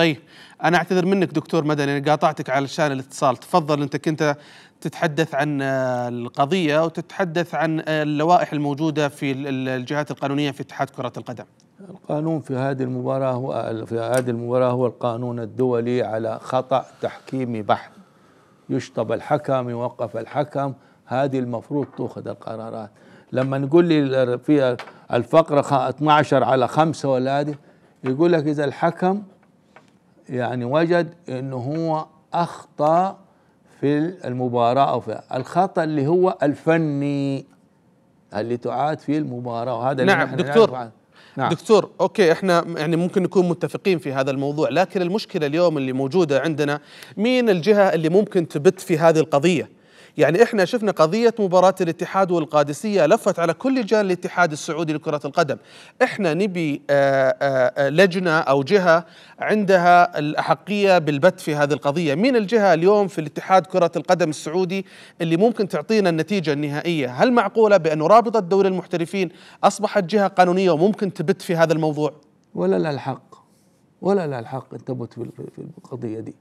طيب انا اعتذر منك دكتور مدني يعني قاطعتك علشان الاتصال تفضل انت كنت تتحدث عن القضيه وتتحدث عن اللوائح الموجوده في الجهات القانونيه في اتحاد كره القدم القانون في هذه المباراه هو في هذه المباراه هو القانون الدولي على خطا تحكيمي بحت يشطب الحكم يوقف الحكم هذه المفروض تؤخذ القرارات لما نقول لي في الفقره 12 على 5 ولا هذه يقول لك اذا الحكم يعني وجد انه هو اخطا في المباراة أو في الخطأ اللي هو الفني اللي تعاد فيه المباراة وهذا نعم اللي دكتور نعم. دكتور اوكي احنا يعني ممكن نكون متفقين في هذا الموضوع لكن المشكله اليوم اللي موجوده عندنا مين الجهه اللي ممكن تبت في هذه القضيه يعني احنا شفنا قضيه مباراه الاتحاد والقادسيه لفت على كل لجان الاتحاد السعودي لكره القدم احنا نبي آه، آه، آه، لجنه او جهه عندها الاحقيه بالبت في هذه القضيه مين الجهه اليوم في الاتحاد كره القدم السعودي اللي ممكن تعطينا النتيجه النهائيه هل معقوله بانه رابطه دوري المحترفين اصبحت جهه قانونيه وممكن تبت في هذا الموضوع ولا لها الحق ولا لها الحق تبت في القضيه دي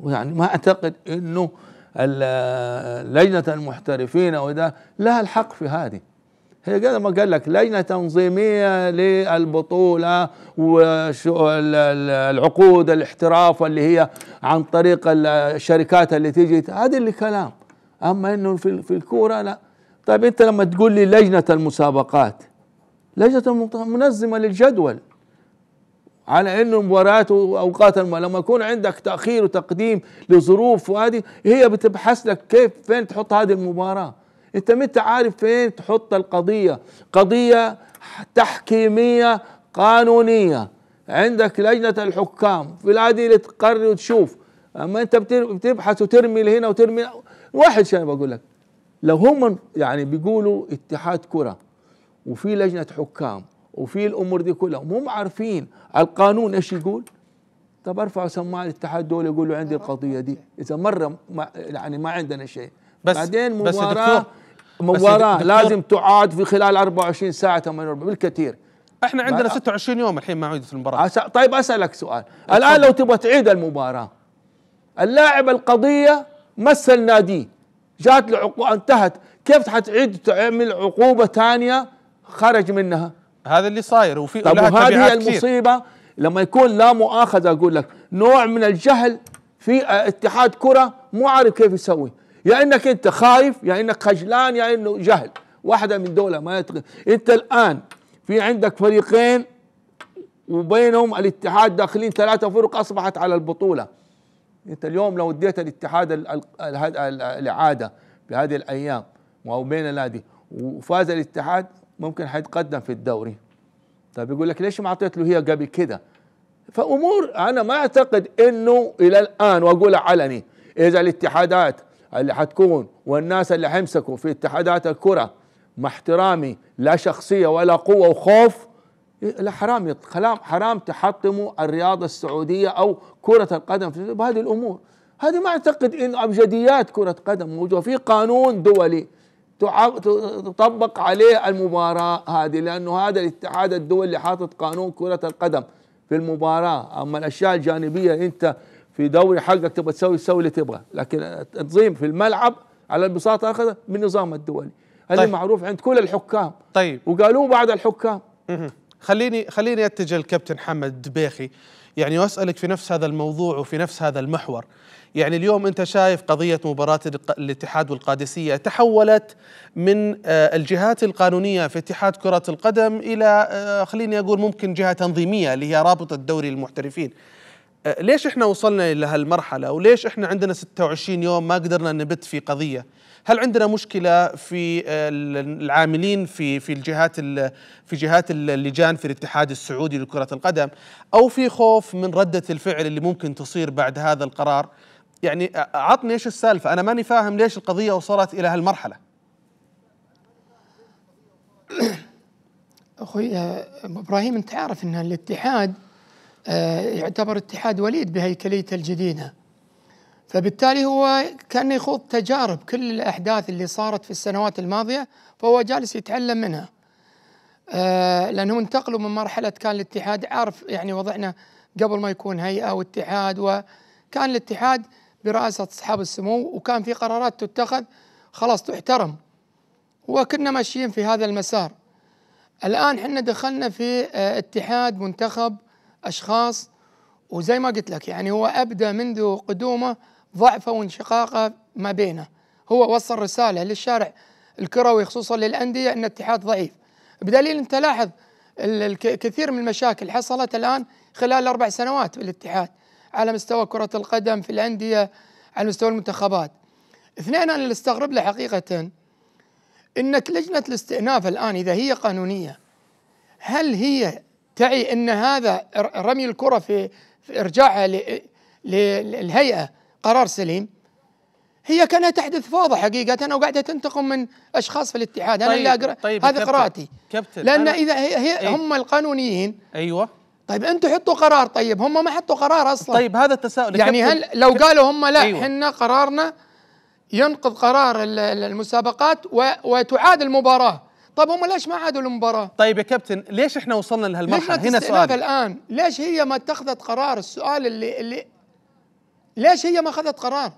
ويعني ما اعتقد انه لجنة المحترفين ده لها الحق في هذه هي قال ما قال لك لجنة تنظيمية للبطولة والعقود الاحتراف اللي هي عن طريق الشركات اللي تيجي هذا اللي كلام أما إنه في الكورة لا طيب أنت لما تقول لي لجنة المسابقات لجنة منظمة للجدول على انه مباريات واوقات لما يكون عندك تاخير وتقديم لظروف وهذه هي بتبحث لك كيف فين تحط هذه المباراه انت متى عارف فين تحط القضيه قضيه تحكيميه قانونيه عندك لجنه الحكام في العادي اللي تقرر وتشوف اما انت بتبحث وترمي لهنا وترمي واحد شيء بقول لك لو هم يعني بيقولوا اتحاد كره وفي لجنه حكام وفي الامور دي كلها مو عارفين القانون ايش يقول طب ارفعوا سماعه الاتحاد الدولي يقول له عندي القضيه دي اذا مره ما يعني ما عندنا شيء بس بعدين مباراه مباراه لازم تعاد في خلال 24 ساعه 48 بالكثير احنا عندنا 26 يوم الحين ما عودت المباراه أسأ طيب اسالك سؤال الان لو تبغى تعيد المباراه اللاعب القضيه مثل ناديه جات له عقوبه انتهت كيف حتعيد تعمل عقوبه ثانيه خرج منها هذا اللي صاير وفي وهذه هي المصيبه لما يكون لا مؤاخذه اقول لك نوع من الجهل في آه، اتحاد كره مو عارف كيف يسوي يا انك انت خايف يا انك خجلان يا انه جهل واحده من دوله ما يتغل. انت الان في عندك فريقين وبينهم الاتحاد داخلين ثلاثه فرق اصبحت على البطوله انت اليوم لو اديت الاتحاد الاعاده في هذه الايام وبين النادي وفاز الاتحاد ممكن حيتقدم في الدوري طيب يقول لك ليش ما اعطيت له هي قبل كده فامور انا ما اعتقد انه الى الان واقول علني اذا الاتحادات اللي حتكون والناس اللي حيمسكوا في اتحادات الكره مع احترامي لا شخصيه ولا قوه وخوف لا حرام حرام تحطموا الرياضه السعوديه او كره القدم بهذه الامور هذه ما اعتقد انه ابجديات كره قدم موجوده في قانون دولي تطبق عليه المباراة هذه لأنه هذا الاتحاد الدولي اللي حاطط قانون كرة القدم في المباراة أما الأشياء الجانبية أنت في دوري حقك تبغى تسوي تسوي اللي تبغى لكن التنظيم في الملعب على البساطة أخذ من النظام الدولي هذا طيب. معروف عند كل الحكام طيب وقالوه بعض الحكام خليني خليني اتجه للكابتن حمد دبيخي يعني واسالك في نفس هذا الموضوع وفي نفس هذا المحور يعني اليوم انت شايف قضيه مباراه الاتحاد والقادسيه تحولت من آه، الجهات القانونيه في اتحاد كره القدم الى آه، خليني اقول ممكن جهه تنظيميه اللي هي رابطه دوري المحترفين أه، ليش احنا وصلنا الى هالمرحله وليش احنا عندنا 26 يوم ما قدرنا نبت في قضيه هل عندنا مشكله في أه، العاملين في في الجهات في جهات اللجان في الاتحاد السعودي لكره القدم او في خوف من رده الفعل اللي ممكن تصير بعد هذا القرار يعني عطني ايش السالفه انا ماني فاهم ليش القضيه وصلت الى هالمرحله اخوي أه، ابراهيم انت عارف ان الاتحاد آه، يعتبر اتحاد وليد بهيكليته الجديدة فبالتالي هو كان يخوض تجارب كل الأحداث اللي صارت في السنوات الماضية فهو جالس يتعلم منها آه، لأنهم انتقلوا من مرحلة كان الاتحاد عارف يعني وضعنا قبل ما يكون هيئة واتحاد وكان الاتحاد برئاسة أصحاب السمو وكان في قرارات تتخذ خلاص تحترم وكنا ماشيين في هذا المسار الآن حنا دخلنا في آه، اتحاد منتخب أشخاص وزي ما قلت لك يعني هو أبدى منذ قدومه ضعفه وانشقاقه ما بينه هو وصل رسالة للشارع الكروي خصوصا للأندية أن الاتحاد ضعيف بدليل أنت لاحظ الكثير من المشاكل حصلت الآن خلال أربع سنوات بالاتحاد على مستوى كرة القدم في الأندية على مستوى المنتخبات اثنين أنا اللي استغرب له حقيقة أنك لجنة الاستئناف الآن إذا هي قانونية هل هي تعي ان هذا رمي الكره في, في ارجاعها للهيئه قرار سليم هي كانها تحدث فوضى حقيقه وقاعده تنتقم من اشخاص في الاتحاد طيب انا اللي طيب هذه قراءتي كابتن لان اذا هي, هي ايه هم القانونيين ايوه طيب انتم حطوا قرار طيب هم ما حطوا قرار اصلا طيب هذا التساؤل يعني هل لو قالوا هم لا أيوة. احنا أيوة قرارنا ينقض قرار المسابقات وتعاد المباراه طيب هم ليش ما عادوا المباراه طيب يا كابتن ليش احنا وصلنا لهالمرحله هنا سؤال الان ليش هي ما اتخذت قرار السؤال اللي اللي ليش هي ما اخذت قرار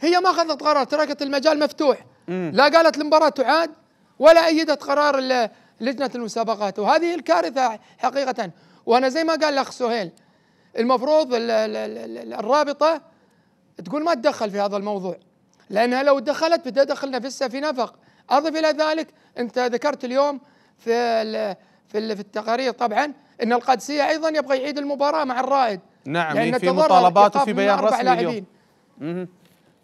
هي ما اخذت قرار تركت المجال مفتوح مم. لا قالت المباراه تعاد ولا ايدت قرار لجنه المسابقات وهذه الكارثه حقيقه وانا زي ما قال الاخ سهيل المفروض الـ الـ الـ الرابطه تقول ما تدخل في هذا الموضوع لانها لو دخلت بتدخلنا في نفق اضف الى ذلك انت ذكرت اليوم في في في التقارير طبعا ان القادسيه ايضا يبغى يعيد المباراه مع الرائد نعم لأن في مطالبات وفي بيان رسمي اليوم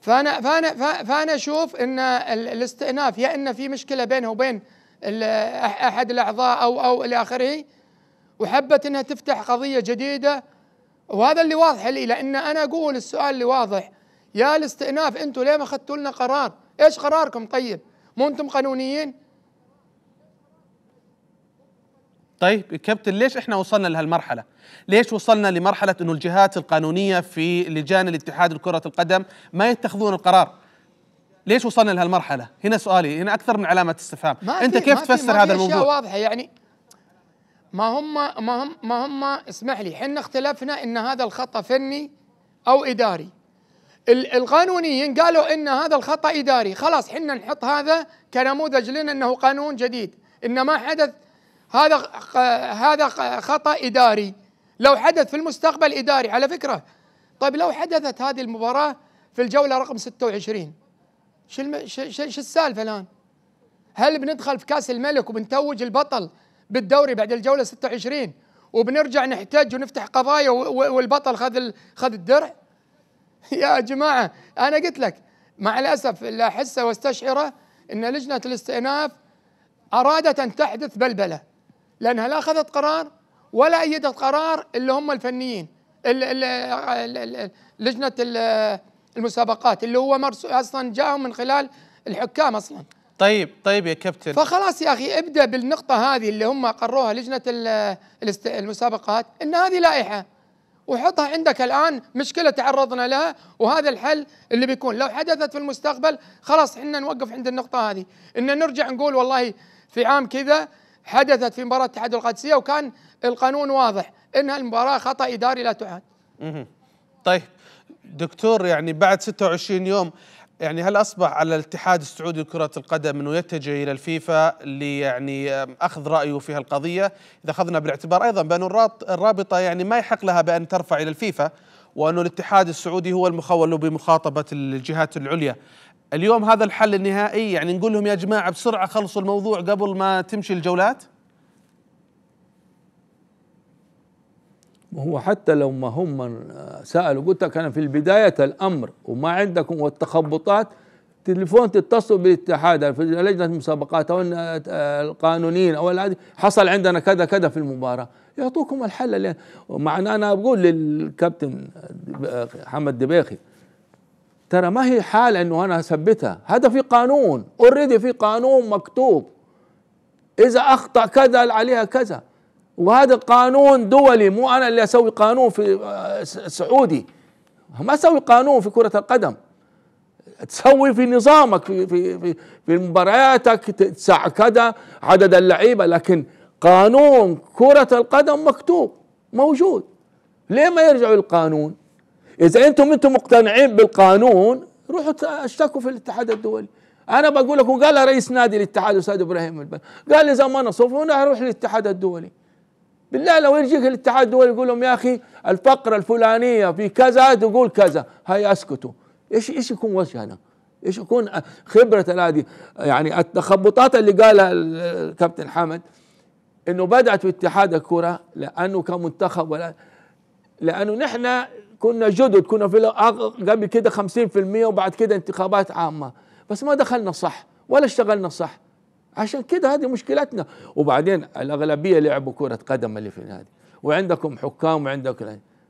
فانا فانا فانا اشوف ان الاستئناف يا ان في مشكله بينه وبين احد الاعضاء او او الى اخره وحبت انها تفتح قضيه جديده وهذا اللي واضح لي لان انا اقول السؤال اللي واضح يا الاستئناف انتم ليه ما اخذتوا لنا قرار؟ ايش قراركم طيب؟ مو انتم قانونيين طيب كابتن ليش احنا وصلنا لهالمرحله ليش وصلنا لمرحله انه الجهات القانونيه في لجان الاتحاد لكره القدم ما يتخذون القرار ليش وصلنا لهالمرحله هنا سؤالي هنا اكثر من علامه استفهام انت كيف ما تفسر ما هذا الموضوع اشياء واضحه يعني ما هم ما هم ما هم اسمح لي حنا اختلفنا ان هذا الخطا فني او اداري القانونيين قالوا ان هذا الخطا اداري خلاص حنا نحط هذا كنموذج لنا انه قانون جديد ان ما حدث هذا هذا خطا اداري لو حدث في المستقبل اداري على فكره طيب لو حدثت هذه المباراه في الجوله رقم 26 شو شو السالفه الان؟ هل بندخل في كاس الملك وبنتوج البطل بالدوري بعد الجوله 26 وبنرجع نحتج ونفتح قضايا والبطل خذ خذ الدرع؟ يا جماعة أنا قلت لك مع الأسف اللي أحسه واستشعره أن لجنة الاستئناف أرادت أن تحدث بلبلة لأنها لا أخذت قرار ولا أيدت قرار اللي هم الفنيين لجنة المسابقات اللي هو أصلا جاهم من خلال الحكام أصلا طيب طيب يا كابتن فخلاص يا اخي ابدا بالنقطه هذه اللي هم قروها لجنه المسابقات ان هذه لائحه وحطها عندك الآن مشكلة تعرضنا لها وهذا الحل اللي بيكون لو حدثت في المستقبل خلاص احنا نوقف عند النقطة هذه إن نرجع نقول والله في عام كذا حدثت في مباراة اتحاد القادسيه وكان القانون واضح إنها المباراة خطأ إداري لا تعاد طيب دكتور يعني بعد 26 يوم يعني هل اصبح على الاتحاد السعودي لكره القدم انه يتجه الى الفيفا ليعني اخذ رايه في هالقضيه اذا اخذنا بالاعتبار ايضا بان الرابطه يعني ما يحق لها بان ترفع الى الفيفا وأن الاتحاد السعودي هو المخول بمخاطبه الجهات العليا اليوم هذا الحل النهائي يعني نقول لهم يا جماعه بسرعه خلصوا الموضوع قبل ما تمشي الجولات هو حتى لو ما هم آه، سالوا قلت لك انا في البدايه الامر وما عندكم والتخبطات تليفون تتصلوا بالاتحاد في لجنه المسابقات او آه، القانونيين او العادي حصل عندنا كذا كذا في المباراه يعطوكم الحل مع انا بقول للكابتن محمد آه، دبيخي ترى ما هي حاله انه انا اثبتها هذا في قانون اوريدي في قانون مكتوب اذا اخطا كذا عليها كذا وهذا قانون دولي مو انا اللي اسوي قانون في آه، سعودي ما اسوي قانون في كرة القدم تسوي في نظامك في في في, في مبارياتك تسع كذا عدد اللعيبه لكن قانون كرة القدم مكتوب موجود ليه ما يرجعوا للقانون؟ اذا انتم انتم مقتنعين بالقانون روحوا اشتكوا في الاتحاد الدولي انا بقول لك وقال رئيس نادي الاتحاد استاذ ابراهيم البن قال لي اذا ما نصف هنا اروح للاتحاد الدولي بالله لو يجيك الاتحاد الدولي يقول لهم يا اخي الفقره الفلانيه في كذا تقول كذا هاي اسكتوا ايش ايش يكون وجهنا؟ ايش يكون خبره هذه يعني التخبطات اللي قالها الكابتن حمد انه بدات في اتحاد الكره لانه كمنتخب ولا لانه نحن كنا جدد كنا في قبل كده 50% وبعد كده انتخابات عامه بس ما دخلنا صح ولا اشتغلنا صح عشان كده هذه مشكلتنا وبعدين الاغلبيه لعبوا كره قدم اللي في النادي وعندكم حكام وعندكم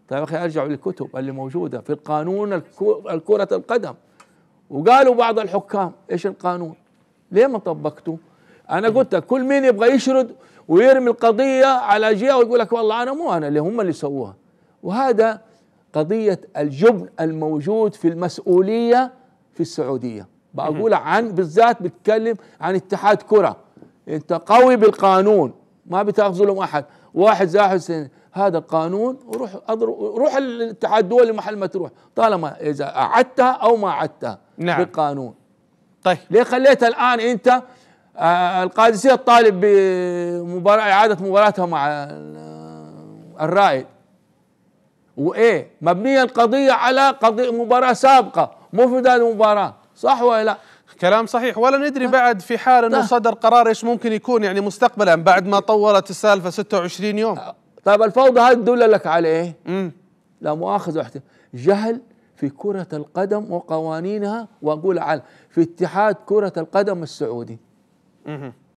طيب اخي ارجعوا للكتب اللي موجوده في القانون كره القدم وقالوا بعض الحكام ايش القانون؟ ليه ما طبقتوا؟ انا قلت كل مين يبغى يشرد ويرمي القضيه على جهه ويقول لك والله انا مو انا اللي هم اللي سووها وهذا قضيه الجبن الموجود في المسؤوليه في السعوديه بقول عن بالذات بتكلم عن اتحاد كرة انت قوي بالقانون ما بتاخذ ظلم احد واحد زي حسين هذا القانون وروح أضرب روح الاتحاد الدولي محل ما تروح طالما اذا اعدتها او ما اعدتها نعم بالقانون طيب ليه خليتها الان انت آه القادسيه تطالب بمباراه اعاده مباراتها مع الرائد وايه مبنيه القضيه على قضيه مباراه سابقه مو في بدايه المباراه صح ولا لا؟ كلام صحيح ولا ندري بعد في حال انه صدر قرار ايش ممكن يكون يعني مستقبلا بعد ما طولت السالفه 26 يوم آه. طيب الفوضى هاي تدل لك عليه امم لا مؤاخذه واحده جهل في كرة القدم وقوانينها وأقول على في اتحاد كرة القدم السعودي